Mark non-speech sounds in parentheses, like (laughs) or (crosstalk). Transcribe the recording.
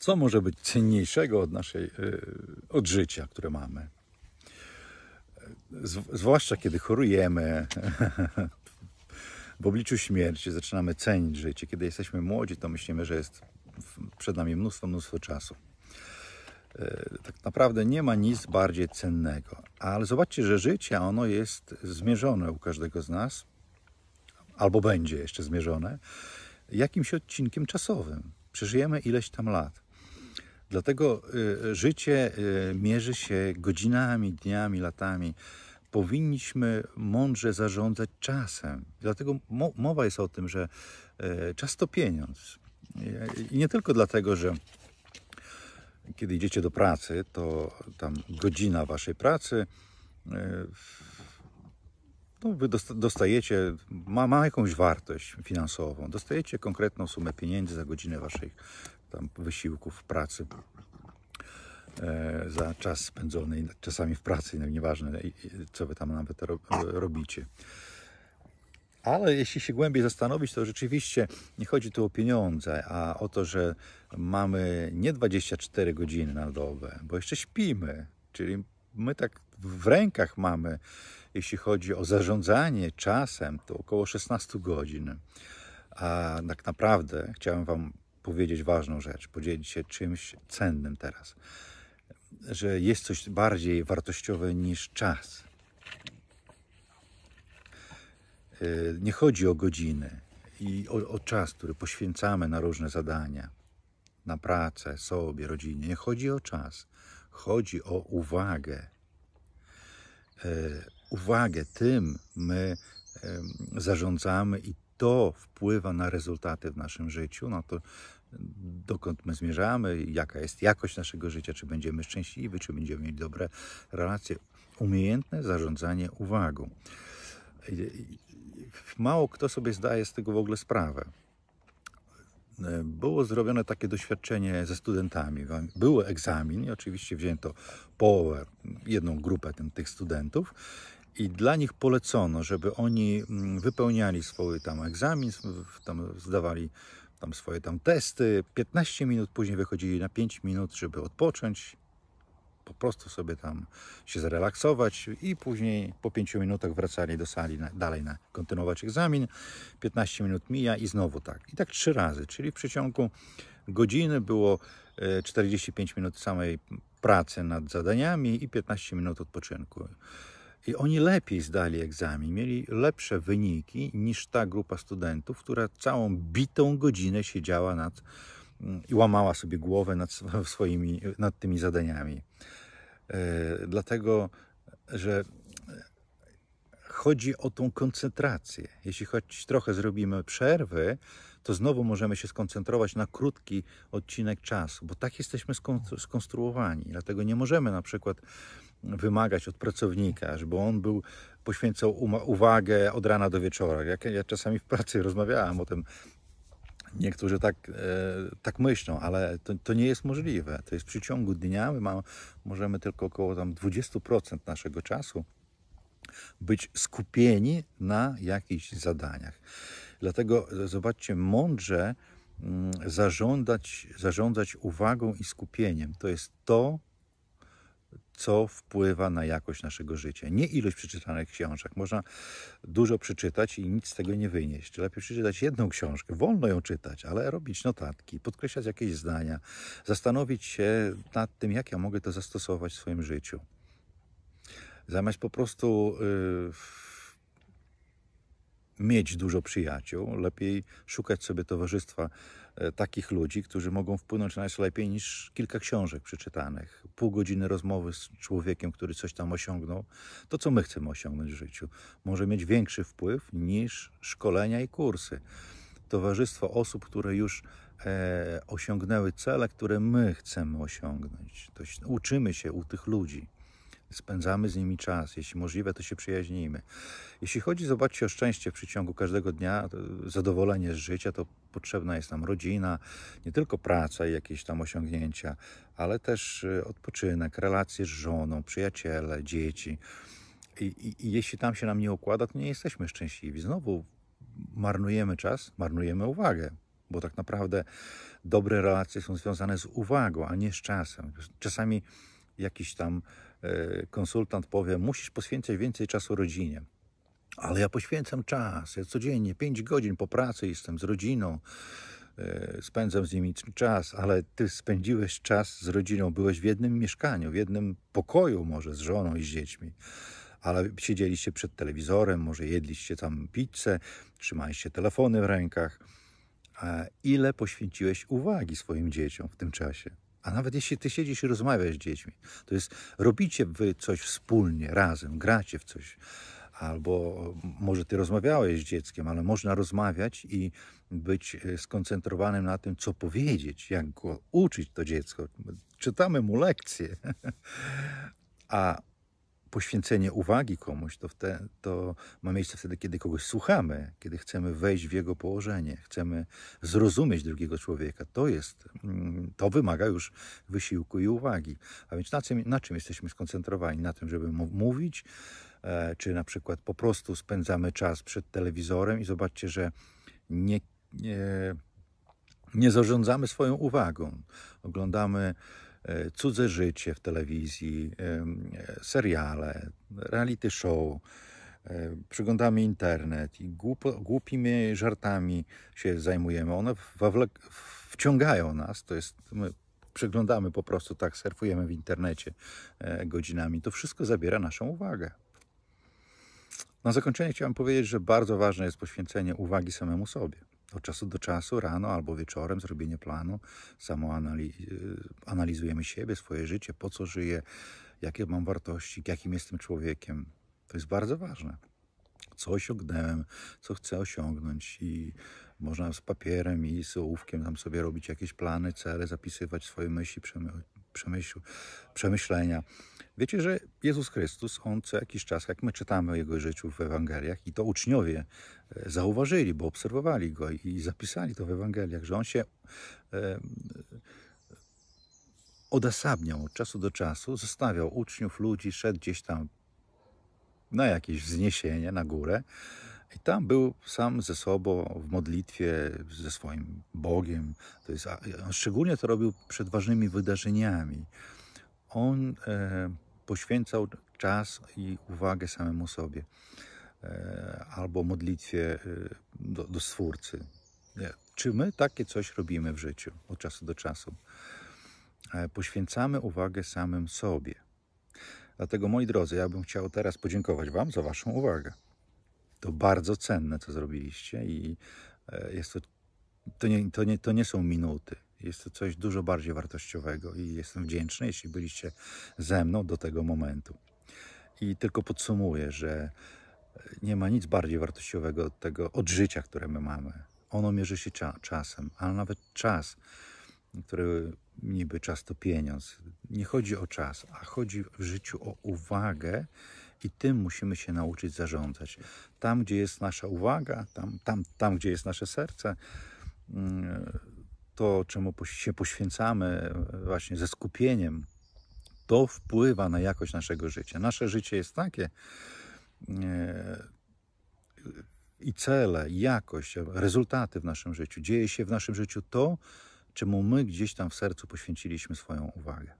Co może być cenniejszego od, naszej, e, od życia, które mamy? Zwłaszcza kiedy chorujemy, (laughs) w obliczu śmierci zaczynamy cenić życie. Kiedy jesteśmy młodzi, to myślimy, że jest przed nami mnóstwo, mnóstwo czasu. E, tak naprawdę nie ma nic bardziej cennego. Ale zobaczcie, że życie ono jest zmierzone u każdego z nas, albo będzie jeszcze zmierzone, jakimś odcinkiem czasowym. Przeżyjemy ileś tam lat. Dlatego y, życie y, mierzy się godzinami, dniami, latami. Powinniśmy mądrze zarządzać czasem. Dlatego mowa jest o tym, że y, czas to pieniądz. I nie tylko dlatego, że kiedy idziecie do pracy, to tam godzina waszej pracy no, wy dostajecie, ma, ma jakąś wartość finansową, dostajecie konkretną sumę pieniędzy za godzinę waszej tam wysiłków, pracy e, za czas spędzony, czasami w pracy, no nieważne co wy tam nawet robicie. Ale jeśli się głębiej zastanowić, to rzeczywiście nie chodzi tu o pieniądze, a o to, że mamy nie 24 godziny na dobę, bo jeszcze śpimy, czyli my tak w rękach mamy, jeśli chodzi o zarządzanie czasem, to około 16 godzin. A tak naprawdę chciałem Wam powiedzieć ważną rzecz, podzielić się czymś cennym teraz, że jest coś bardziej wartościowe niż czas. Y, nie chodzi o godziny i o, o czas, który poświęcamy na różne zadania, na pracę, sobie, rodzinie. Nie chodzi o czas, chodzi o uwagę. Y, uwagę tym my zarządzamy i to wpływa na rezultaty w naszym życiu, na no to mm, dokąd my zmierzamy, jaka jest jakość naszego życia, czy będziemy szczęśliwi, czy będziemy mieli dobre relacje. Umiejętne zarządzanie uwagą. Mało kto sobie zdaje z tego w ogóle sprawę. Było zrobione takie doświadczenie ze studentami. Był egzamin i oczywiście wzięto połowę, jedną grupę tym, tych studentów i dla nich polecono, żeby oni mm, wypełniali swój tam egzamin, tam zdawali tam swoje tam testy, 15 minut później wychodzili na 5 minut, żeby odpocząć, po prostu sobie tam się zrelaksować i później po 5 minutach wracali do sali na, dalej na kontynuować egzamin. 15 minut mija i znowu tak. I tak trzy razy, czyli w przeciągu godziny było 45 e, minut samej pracy nad zadaniami i 15 minut odpoczynku. I oni lepiej zdali egzamin, mieli lepsze wyniki niż ta grupa studentów, która całą bitą godzinę siedziała nad mm, i łamała sobie głowę nad, (laughs) swoimi, nad tymi zadaniami. E, dlatego, że e, chodzi o tą koncentrację. Jeśli choć trochę zrobimy przerwy, to znowu możemy się skoncentrować na krótki odcinek czasu, bo tak jesteśmy skonstruowani. Dlatego nie możemy na przykład wymagać od pracownika, żeby on był, poświęcał uwagę od rana do wieczora. Jak ja czasami w pracy rozmawiałem o tym, Niektórzy tak, e, tak myślą, ale to, to, nie jest możliwe. To jest w przeciągu dnia. My możemy tylko około tam 20% naszego czasu być skupieni na jakichś zadaniach. Dlatego zobaczcie, mądrze mm, zarządzać, zarządzać uwagą i skupieniem. To jest to, co wpływa na jakość naszego życia. Nie ilość przeczytanych książek. Można dużo przeczytać i nic z tego nie wynieść. Lepiej przeczytać jedną książkę, wolno ją czytać, ale robić notatki, podkreślać jakieś zdania, zastanowić się nad tym, jak ja mogę to zastosować w swoim życiu. Zamiast po prostu. Yy, mieć dużo przyjaciół, lepiej szukać sobie towarzystwa e, takich ludzi, którzy mogą wpłynąć na nas lepiej niż kilka książek przeczytanych, pół godziny rozmowy z człowiekiem, który coś tam osiągnął. To, co my chcemy osiągnąć w życiu, może mieć większy wpływ niż szkolenia i kursy. Towarzystwo osób, które już e, osiągnęły cele, które my chcemy osiągnąć. To, uczymy się u tych ludzi. Spędzamy z nimi czas, jeśli możliwe, to się przyjaźnijmy. Jeśli chodzi, zobaczcie, o szczęście w przeciągu każdego dnia, e, zadowolenie z życia, to potrzebna jest nam rodzina, nie tylko praca i jakieś tam osiągnięcia, ale też e, odpoczynek, relacje z żoną, przyjaciele, dzieci. I, i, i jeśli tam się nam nie układa, to nie jesteśmy szczęśliwi. Znowu marnujemy czas, marnujemy uwagę, bo tak naprawdę dobre relacje są związane z uwagą, a nie z czasem. Czasami jakiś tam e, konsultant powie, musisz poświęcać więcej czasu rodzinie. Ale ja poświęcam czas, ja codziennie 5 godzin po pracy jestem z rodziną, e, spędzam z nimi czas, ale ty spędziłeś czas z rodziną, byłeś w jednym mieszkaniu, w jednym pokoju może z żoną i z dziećmi ale siedzieliście przed telewizorem, może jedliście tam pizzę, trzymaliście telefony w rękach. Ile poświęciłeś uwagi swoim dzieciom w tym czasie? A nawet jeśli ty siedzisz i rozmawiasz z dziećmi, to jest robicie wy coś wspólnie, razem, gracie w coś. Albo może ty rozmawiałeś z dzieckiem, ale można rozmawiać i być e, skoncentrowanym na tym, co powiedzieć, jak go uczyć to dziecko. Czytamy mu lekcje. (laughs) A poświęcenie uwagi komuś, to, te, to ma miejsce wtedy, kiedy kogoś słuchamy, kiedy chcemy wejść w jego położenie, chcemy zrozumieć drugiego człowieka. To jest, mm, to wymaga już wysiłku i uwagi. A więc na czym, na czym jesteśmy skoncentrowani? Na tym, żeby mówić, e, czy na przykład po prostu spędzamy czas przed telewizorem i zobaczcie, że nie, nie, nie zarządzamy swoją uwagą. Oglądamy E, cudze życie w telewizji, e, seriale, reality show, e, przyglądamy internet i głupo, głupimi żartami się zajmujemy. One wciągają nas, to jest, my przeglądamy po prostu tak, surfujemy w internecie godzinami. To wszystko zabiera naszą uwagę. Na zakończenie chciałem powiedzieć, że bardzo ważne jest poświęcenie uwagi samemu sobie od czasu do czasu, rano albo wieczorem, zrobienie planu, samo y, analizujemy siebie, swoje życie, po co żyję, jakie mam wartości, jakim jestem człowiekiem. To jest bardzo ważne. Co osiągnąłem, co chcę osiągnąć i można z papierem i z ołówkiem tam sobie robić jakieś plany, cele, zapisywać swoje myśli, przemy przemyśl, przemyślenia. Wiecie, że Jezus Chrystus, on co jakiś czas, jak my czytamy o jego życiu w Ewangeliach, i to uczniowie e, zauważyli, bo obserwowali go i zapisali to w Ewangeliach, że on się e, odasabniał od czasu do czasu, zostawiał uczniów, ludzi, szedł gdzieś tam na jakieś wzniesienie, na górę. I tam był sam ze sobą w modlitwie, ze swoim Bogiem. To jest, on szczególnie to robił przed ważnymi wydarzeniami. On e, poświęcał czas i uwagę samemu sobie e, albo modlitwie e, do, do Stwórcy. Czy my takie coś robimy w życiu od czasu do czasu? E, poświęcamy uwagę samym sobie. Dlatego, moi drodzy, ja bym chciał teraz podziękować Wam za Waszą uwagę. To bardzo cenne, co zrobiliście i e, jest to, to, nie, to, nie, to nie są minuty. Jest to coś dużo bardziej wartościowego i jestem wdzięczny, jeśli byliście ze mną do tego momentu. I tylko podsumuję, że e, nie ma nic bardziej wartościowego od tego, od życia, które my mamy. Ono mierzy się cza czasem, ale nawet czas, który niby czas to pieniądz, nie chodzi o czas, a chodzi w życiu o uwagę i tym musimy się nauczyć zarządzać. Tam, gdzie jest nasza uwaga, tam, tam, tam gdzie jest nasze serce, mm, to czemu się poświęcamy e, właśnie ze skupieniem, to wpływa na jakość naszego życia. Nasze życie jest takie e, i cele, i jakość, rezultaty w naszym życiu. Dzieje się w naszym życiu to, czemu my gdzieś tam w sercu poświęciliśmy swoją uwagę.